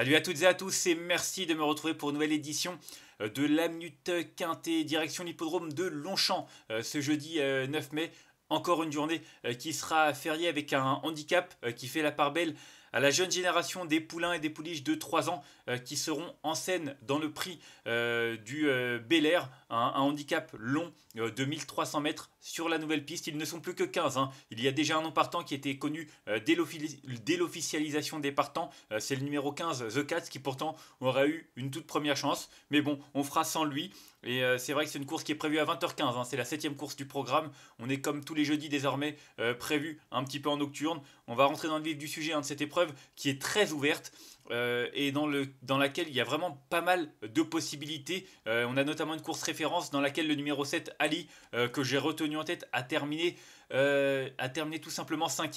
Salut à toutes et à tous et merci de me retrouver pour une nouvelle édition euh, de la Minute Quintée, direction l'hippodrome de Longchamp euh, ce jeudi 9 euh, mai. Encore une journée qui sera fériée avec un handicap qui fait la part belle à la jeune génération des poulains et des pouliches de 3 ans euh, qui seront en scène dans le prix euh, du euh, Air, hein, un handicap long de 1300 mètres sur la nouvelle piste. Ils ne sont plus que 15. Hein. Il y a déjà un nom partant qui était connu dès l'officialisation des partants. C'est le numéro 15, The Cats, qui pourtant aura eu une toute première chance. Mais bon, on fera sans lui. Et c'est vrai que c'est une course qui est prévue à 20h15, hein. c'est la septième course du programme. On est comme tous les jeudis désormais prévu un petit peu en nocturne. On va rentrer dans le vif du sujet de cette épreuve qui est très ouverte. Euh, et dans, le, dans, laquelle il y a vraiment pas mal de possibilités. Euh, on a notamment une course référence dans laquelle le numéro 7, Ali, euh, que j'ai retenu en tête, a terminé, a terminé tout simplement 5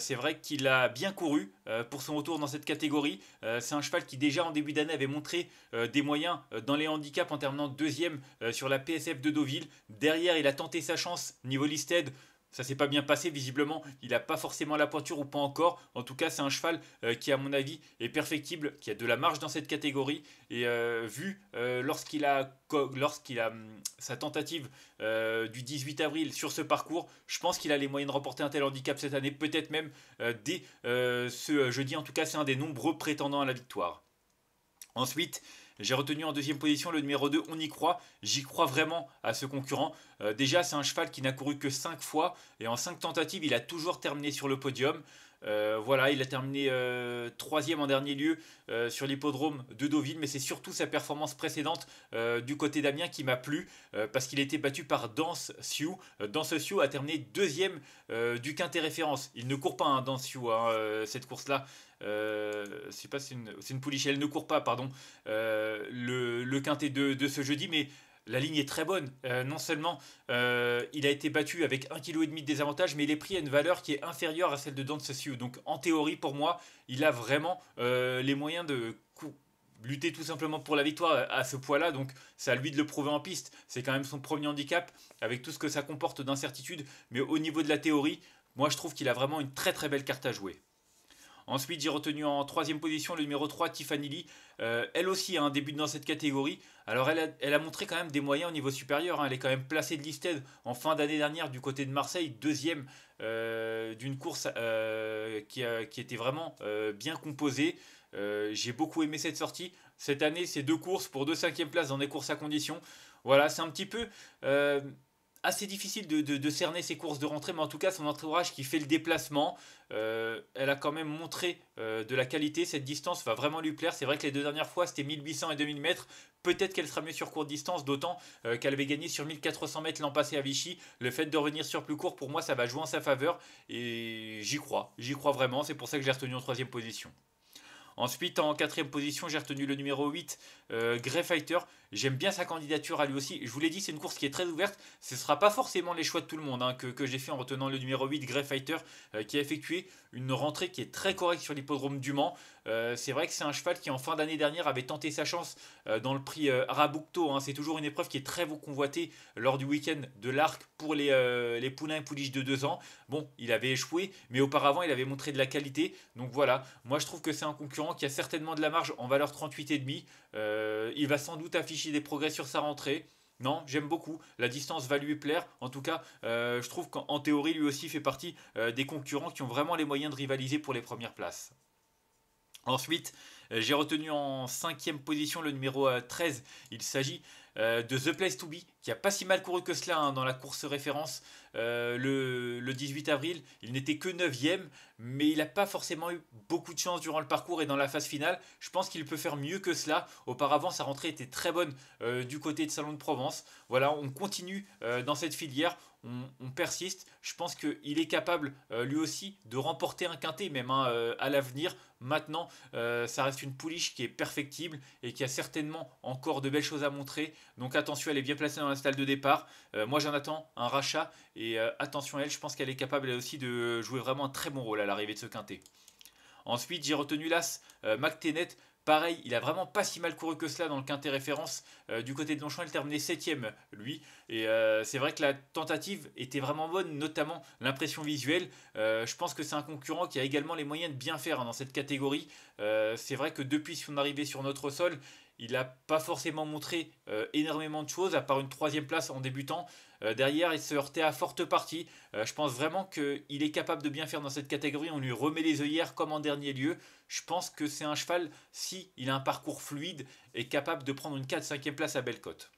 C'est vrai qu'il a bien couru pour son retour dans cette catégorie. C'est un cheval qui déjà en début d'année avait montré des moyens dans les handicaps en terminant deuxième sur la PSF de Deauville. Derrière, il a tenté sa chance niveau listed ça s'est pas bien passé visiblement. Il n'a pas forcément la pointure ou pas encore. En tout cas, c'est un cheval euh, qui, à mon avis, est perfectible, qui a de la marge dans cette catégorie. Et euh, vu euh, lorsqu'il a, lorsqu'il a hum, sa tentative du 18 avril sur ce parcours, je pense qu'il a les moyens de remporter un tel handicap cette année, peut-être même dès ce jeudi. En tout cas, c'est un des nombreux prétendants à la victoire. Ensuite, j'ai retenu en deuxième position le numéro 2, On y croit. J'y crois vraiment à ce concurrent. Euh, déjà, c'est un cheval qui n'a couru que 5 fois et en 5 tentatives, il a toujours terminé sur le podium. Euh, voilà, il a terminé euh, troisième en dernier lieu euh, sur l'hippodrome de Deauville, mais c'est surtout sa performance précédente du côté d'Amiens qui m'a plu, parce qu'il était battu par Danse Sioux. Danse Sioux a terminé deuxième du quintet référence. Il ne court pas, hein, Danse Dance Sioux, hein, cette course-là. je c'est pas c'est une, une pouliche, elle ne court pas, pardon, le, le, quintet de, de, ce jeudi, mais la ligne est très bonne. Euh, non seulement euh, il a été battu avec 1,5 kg de désavantage, mais il est pris à une valeur qui est inférieure à celle de Dan Sasio. Donc en théorie, pour moi, il a vraiment euh, les moyens de lutter tout simplement pour la victoire à ce poids-là. Donc c'est à lui de le prouver en piste. C'est quand même son premier handicap, avec tout ce que ça comporte d'incertitude. Mais au niveau de la théorie, moi je trouve qu'il a vraiment une très très belle carte à jouer. Ensuite, j'ai retenu en troisième position le numéro 3, Tiffany Lee. Euh, elle aussi a un hein, début dans cette catégorie. Alors, elle a, montré quand même des moyens au niveau supérieur. Hein. Elle est quand même placée de listed en fin d'année dernière du côté de Marseille, deuxième euh, d'une course euh, qui, qui, était vraiment bien composée. j'ai beaucoup aimé cette sortie. Cette année, c'est deux courses pour deux cinquièmes places dans des courses à condition. Voilà, c'est un petit peu assez difficile de, cerner ses courses de rentrée, mais en tout cas son entourage qui fait le déplacement, euh, elle a quand même montré euh, de la qualité. Cette distance va vraiment lui plaire. C'est vrai que les deux dernières fois c'était 1800 et 2000 mètres. Peut-être qu'elle sera mieux sur courte distance, d'autant euh, qu'elle avait gagné sur 1400 mètres l'an passé à Vichy. Le fait de revenir sur plus court, pour moi, ça va jouer en sa faveur et j'y crois. J'y crois vraiment. C'est pour ça que j'ai retenu en troisième position. Ensuite, en quatrième position, j'ai retenu le numéro 8, Greyfighter. Grey Fighter. J'aime bien sa candidature à lui aussi. Je vous l'ai dit, c'est une course qui est très ouverte. Ce ne sera pas forcément les choix de tout le monde hein, que, j'ai fait en retenant le numéro 8, Grey Fighter, euh, qui a effectué une rentrée qui est très correcte sur l'hippodrome du Mans. Euh, c'est vrai que c'est un cheval qui, en fin d'année dernière, avait tenté sa chance euh, dans le prix Arabukto. Hein. C'est toujours une épreuve qui est très convoitée lors du week-end de l'Arc pour les, les poulains et pouliches de 2 ans. Bon, il avait échoué, mais auparavant, il avait montré de la qualité. Donc voilà, moi je trouve que c'est un concurrent qui a certainement de la marge en valeur 38,5. demi. il va sans doute afficher des progrès sur sa rentrée. Non, j'aime beaucoup. La distance va lui plaire. En tout cas, euh, je trouve qu'en théorie, lui aussi fait partie euh, des concurrents qui ont vraiment les moyens de rivaliser pour les premières places. Ensuite, euh, j'ai retenu en cinquième position le numéro 13. Euh, il s'agit euh, de The Place to Be, qui a pas si mal couru que cela hein, dans la course référence le, 18 avril. Il n'était que 9 e mais il n'a pas forcément eu beaucoup de chance durant le parcours et dans la phase finale. Je pense qu'il peut faire mieux que cela. Auparavant, sa rentrée était très bonne du côté de Salon de Provence. Voilà, on continue dans cette filière on, persiste. Je pense qu'il est capable, euh, lui aussi, de remporter un quintet, même hein, euh, à l'avenir. Maintenant, euh, ça reste une pouliche qui est perfectible et qui a certainement encore de belles choses à montrer. Donc attention, elle est bien placée dans la salle de départ. moi, j'en attends un rachat. Et attention à elle, je pense qu'elle est capable, elle aussi, de jouer vraiment un très bon rôle à l'arrivée de ce quintet. Ensuite, j'ai retenu l'As euh, Pareil, il a vraiment pas si mal couru que cela dans le quintet référence. Euh, du côté de Longchamp, il terminait 7 lui. Et euh, c'est vrai que la tentative était vraiment bonne, notamment l'impression visuelle. Euh, je pense que c'est un concurrent qui a également les moyens de bien faire hein, dans cette catégorie. c'est vrai que depuis son arrivée sur notre sol, il n'a pas forcément montré euh, énormément de choses, à part une troisième place en débutant. Euh, derrière, il se heurtait à forte partie. Euh, je pense vraiment qu'il est capable de bien faire dans cette catégorie. On lui remet les œillères comme en dernier lieu. Je pense que c'est un cheval, si il a un parcours fluide, est capable de prendre une 4-5e place à Bellecote.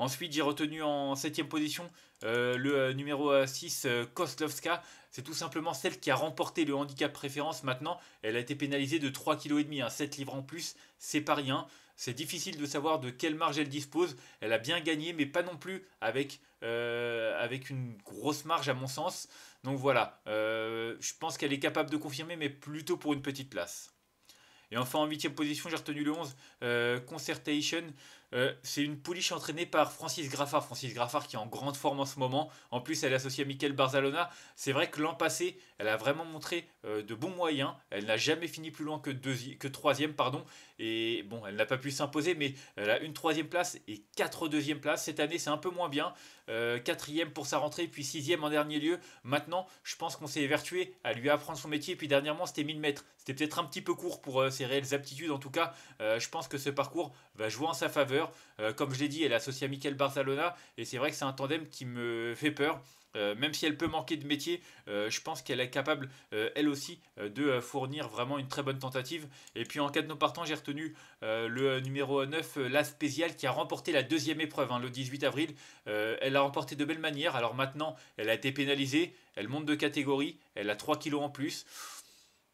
Ensuite, j'ai retenu en 7 position euh, le euh, numéro 6, euh, Koslovska. C'est tout simplement celle qui a remporté le handicap préférence maintenant. Elle a été pénalisée de 3,5 kg, 7 livres en plus, c'est pas rien. C'est difficile de savoir de quelle marge elle dispose. Elle a bien gagné, mais pas non plus avec, une grosse marge à mon sens. Donc voilà, je pense qu'elle est capable de confirmer, mais plutôt pour une petite place. Et enfin en huitième position, j'ai retenu le 11, Concertation. Euh, c'est une pouliche entraînée par Francis Graffard. Francis Graffard qui est en grande forme en ce moment. En plus, elle est associée à Michael Barzalona. C'est vrai que l'an passé, elle a vraiment montré euh, de bons moyens. Elle n'a jamais fini plus loin que, que troisième. Pardon. Et bon, elle n'a pas pu s'imposer, mais elle a une troisième place et quatre deuxièmes places. Cette année, c'est un peu moins bien. 4 euh, quatrième pour sa rentrée, puis sixième en dernier lieu. Maintenant, je pense qu'on s'est évertué à lui apprendre son métier. Et puis dernièrement, c'était 1000 mètres. C'était peut-être un petit peu court pour ses réelles aptitudes. En tout cas, je pense que ce parcours va jouer en sa faveur. Euh, comme je l'ai dit, elle est associée à Mikel Barzalona et c'est vrai que c'est un tandem qui me fait peur. Euh, même si elle peut manquer de métier, euh, je pense qu'elle est capable, elle aussi, de fournir vraiment une très bonne tentative. Et puis en cas de non partant, j'ai retenu le numéro 9, La spéciale qui a remporté la deuxième épreuve hein, le 18 avril. elle a remporté de belle manière. Alors maintenant, elle a été pénalisée, elle monte de catégorie, elle a 3 kilos en plus.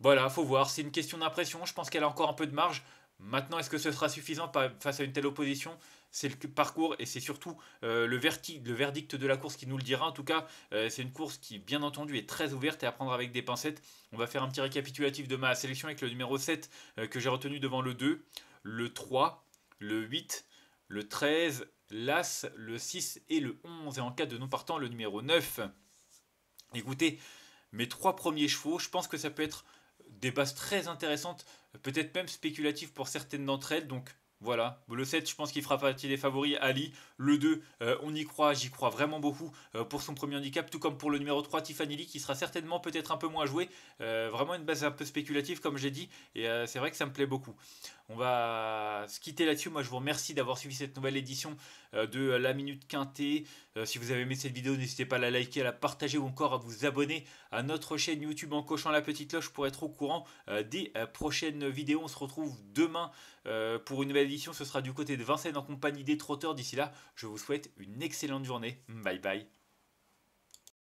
Voilà, faut voir, c'est une question d'impression, je pense qu'elle a encore un peu de marge. Maintenant, est-ce que ce sera suffisant face à une telle opposition C'est le parcours et c'est surtout euh, le, verdict, le verdict de la course qui nous le dira. En tout cas, euh, c'est une course qui, bien entendu, est très ouverte et à prendre avec des pincettes. On va faire un petit récapitulatif de ma sélection avec le numéro 7 euh, que j'ai retenu devant le 2, le 3, le 8, le 13, l'As, le 6 et le 11. Et en cas de non partant, le numéro 9. Écoutez, mes trois premiers chevaux, je pense que ça peut être des bases très intéressantes, peut-être même spéculatives pour certaines d'entre elles. Donc voilà, le 7, je pense qu'il fera partie des favoris, Ali. Le 2, euh, on y croit, j'y crois vraiment beaucoup euh, pour son premier handicap, tout comme pour le numéro 3, Tiffany Lee, qui sera certainement peut-être un peu moins joué. Euh, vraiment une base un peu spéculative, comme j'ai dit, et c'est vrai que ça me plaît beaucoup. On va se quitter là-dessus. Moi, je vous remercie d'avoir suivi cette nouvelle édition de La Minute Quintée. Si vous avez aimé cette vidéo, n'hésitez pas à la liker, à la partager ou encore à vous abonner à notre chaîne YouTube en cochant la petite cloche pour être au courant des prochaines vidéos. On se retrouve demain pour une nouvelle vidéo ce sera du côté de Vincennes en compagnie des trotteurs. D'ici là, je vous souhaite une excellente journée. Bye bye.